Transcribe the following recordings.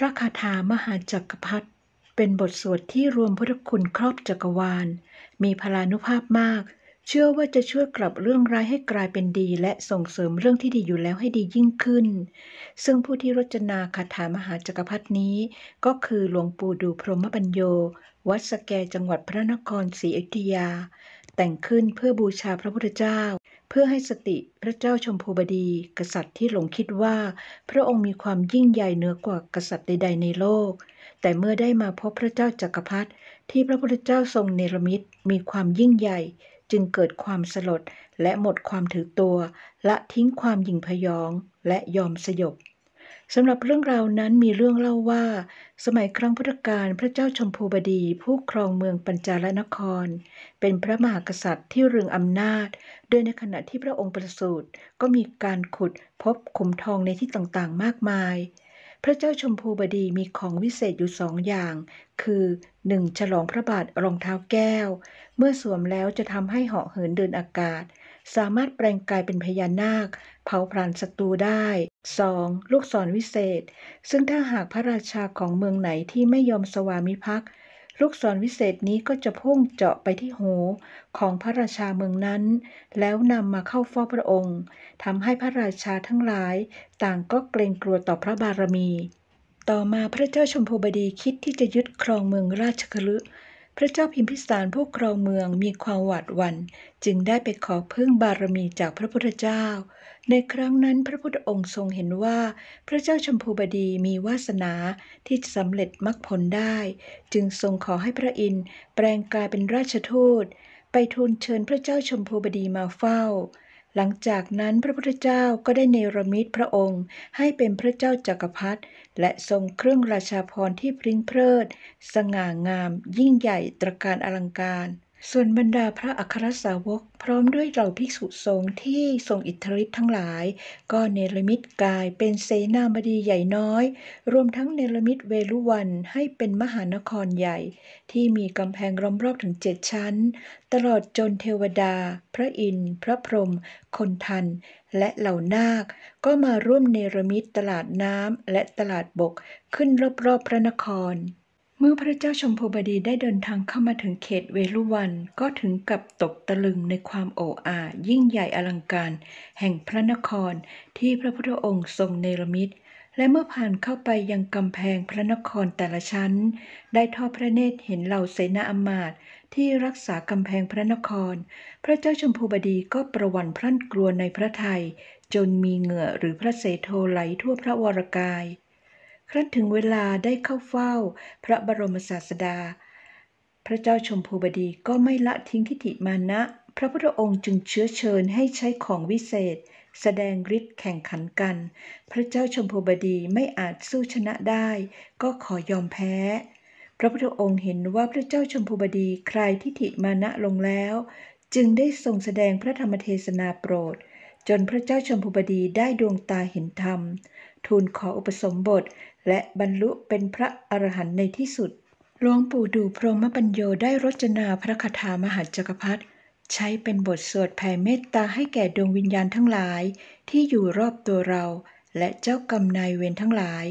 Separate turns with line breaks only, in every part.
พระคาถามหาจักรพรรดิเป็นบทสวดที่รวมพุทธคุณครอบจักรวาล มีพลานุภาพมาก เชื่อว่าจะช่วยกลับเรื่องร้ายให้กลายเป็นดี และส่งเสริมเรื่องที่ดีอยู่แล้วให้ดียิ่งขึ้น ซึ่งผู้ที่รจนาคาถามหาจักรพรรดนี้ก็คือหลวงปู่ดูพรหมปัญโย วัดสแกจังหวัดพระนครศรีอยุธยา แต่งขึ้นเพื่อบูชาพระพุทธเจ้าเพื่อให้สติพระเจ้าชมพูบดีกษัตริย์ที่หลงคิดว่า พระองค์มีความยิ่งใหญ่เหนือกว่ากษัตริย์ใด ๆ ในโลก แต่เมื่อได้มาพบพระเจ้าจักรพรรดิที่พระพุทธเจ้าทรงเนรมิตมีความยิ่งใหญ่ จึงเกิดความสลดและหมดความถือตัวละทิ้งความหยิ่งพยองและยอมสยบสำหรับเรื่องราวนั้นมีเรื่องเล่าว่า สมัยครั้งพุทธกาลพระเจ้าชมพูบดี ผู้ครองเมืองปัญจาลนคร เป็นพระมหากษัตริย์ที่เรืองอำนาจ โดยในขณะที่พระองค์ประสูติก็มีการขุดพบขุมทองในที่ต่างๆมากมาย พระเจ้าชมพูบดีมีของวิเศษอยู่สองอย่าง คือหนึ่งฉลองพระบาทรองเท้าแก้ว เมื่อสวมแล้วจะทำให้เหาะเหินเดินอากาศสามารถแปลงกายเป็นพญานาค เผาผลาญศัตรูได้ 2. ลูกศรวิเศษ ซึ่งถ้าหากพระราชาของเมืองไหนที่ไม่ยอมสวามิภักดิ์ ลูกศรวิเศษนี้ก็จะพุ่งเจาะไปที่หูของพระราชาเมืองนั้น แล้วนำมาเข้าฟ้อพระองค์ทำให้พระราชาทั้งหลาย ต่างก็เกรงกลัวต่อพระบารมี ต่อมาพระเจ้าชมพูบดีคิดที่จะยึดครองเมืองราชคฤห์พระเจ้าพิมพิสารผู้ครองเมืองมีความหวาดหวัน่นจึงได้ไปขอพึ่งบารมีจากพระพุทธเจ้า ในครั้งนั้นพระพุทธองค์ทรงเห็นว่า พระเจ้าชมพูบดีมีวาสนาที่จะสำเร็จมรรคผลได้ จึงทรงขอให้พระอินทร์แปลงกายเป็นราชทูตไปทูลเชิญพระเจ้าชมพูบดีมาเฝ้าหลังจากนั้นพระพุทธเจ้าก็ได้เนรมิตพระองค์ให้เป็นพระเจ้าจักรพรรดิและทรงเครื่องราชาภรณ์ที่พริ้งเพลิดสง่างามยิ่งใหญ่ตระการอลังการส่วนบรรดาพระอัครสาวกพร้อมด้วยเหล่าภิกษุสงฆ์ที่ทรงอิทธิฤทธิ์ทั้งหลาย ก็เนรมิตกายเป็นเสนาบดีใหญ่น้อย รวมทั้งเนรมิตเวลุวันให้เป็นมหานครใหญ่ ที่มีกำแพงล้อมรอบถึงเจ็ดชั้น ตลอดจนเทวดา พระอินทร์พระพรหมคนทันและเหล่านาค ก็มาร่วมเนรมิตตลาดน้ำและตลาดบกขึ้นรอบๆพระนครเมื่อพระเจ้าชมพูบดีได้เดินทางเข้ามาถึงเขตเวลุวันก็ถึงกับตกตะลึงในความโอ้อายิ่งใหญ่อลังการแห่งพระนครที่พระพุทธองค์ทรงเนรมิตและเมื่อผ่านเข้าไปยังกำแพงพระนครแต่ละชั้น ได้ทอดพระเนตรเห็นเหล่าเสนาอมาตย์ที่รักษากำแพงพระนคร พระเจ้าชมพูบดีก็ประวันพรั่นกลัวในพระททยจนมีเหงื่อหรือพระเศโทไหลทั่วพระวรกายครั้นถึงเวลาได้เข้าเฝ้า พระบรมศาสดา พระเจ้าชมพูบดีก็ไม่ละทิ้งทิฏฐิมานะ พระพุทธองค์จึงเชื้อเชิญให้ใช้ของวิเศษ แสดงฤทธิ์แข่งขันกัน พระเจ้าชมพูบดีไม่อาจสู้ชนะได้ ก็ขอยอมแพ้ พระพุทธองค์เห็นว่าพระเจ้าชมพูบดีคลายทิฏฐิมานะลงแล้ว จึงได้ทรงแสดงพระธรรมเทศนาโปรดจนพระเจ้าชมพูบดีได้ดวงตาเห็นธรรม ทูลขออุปสมบทและบรรลุเป็นพระอรหันต์ในที่สุดหลวงปู่ดูพรหมปัญโยได้รจนาพระคาถามหาจักรพรรดิใช้เป็นบทสวดแผ่เมตตาให้แก่ดวงวิญญาณทั้งหลายที่อยู่รอบตัวเรา และเจ้ากรรมนายเวรทั้งหลาย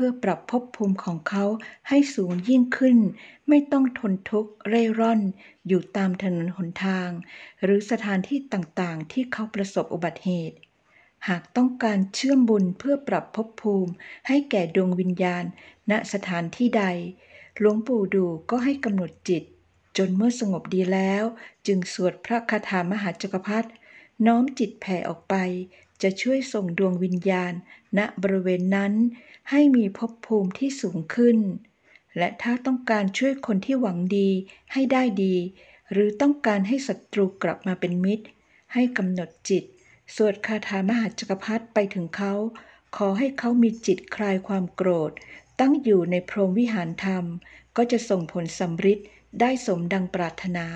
พื่อปรับภพภูมิของเขาให้สูงยิ่งขึ้น ไม่ต้องทนทุกข์เร่ร่อน อยู่ตามถนนหนทาง หรือสถานที่ต่างๆ ที่เขาประสบอุบัติเหตุ หากต้องการเชื่อมบุญเพื่อปรับภพภูมิ ให้แก่ดวงวิญญาณ ณสถานที่ใดหลวงปู่ดูก็ให้กำหนดจิต จนเมื่อสงบดีแล้ว จึงสวดพระคาถามหาจักรพรรดิน้อมจิตแผ่ออกไปจะช่วยส่งดวงวิญญาณ ณบริเวณนั้น ให้มีภพภูมิที่สูงขึ้น และถ้าต้องการช่วยคนที่หวังดีให้ได้ดี หรือต้องการให้ศัตรูกลับมาเป็นมิตร ให้กำหนดจิตสวดคาถามหาจักรพรรดิไปถึงเขา ขอให้เขามีจิตคลายความโกรธ ตั้งอยู่ในพรหมวิหารธรรม ก็จะส่งผลสำฤทธิ์ได้สมดังปรารถนา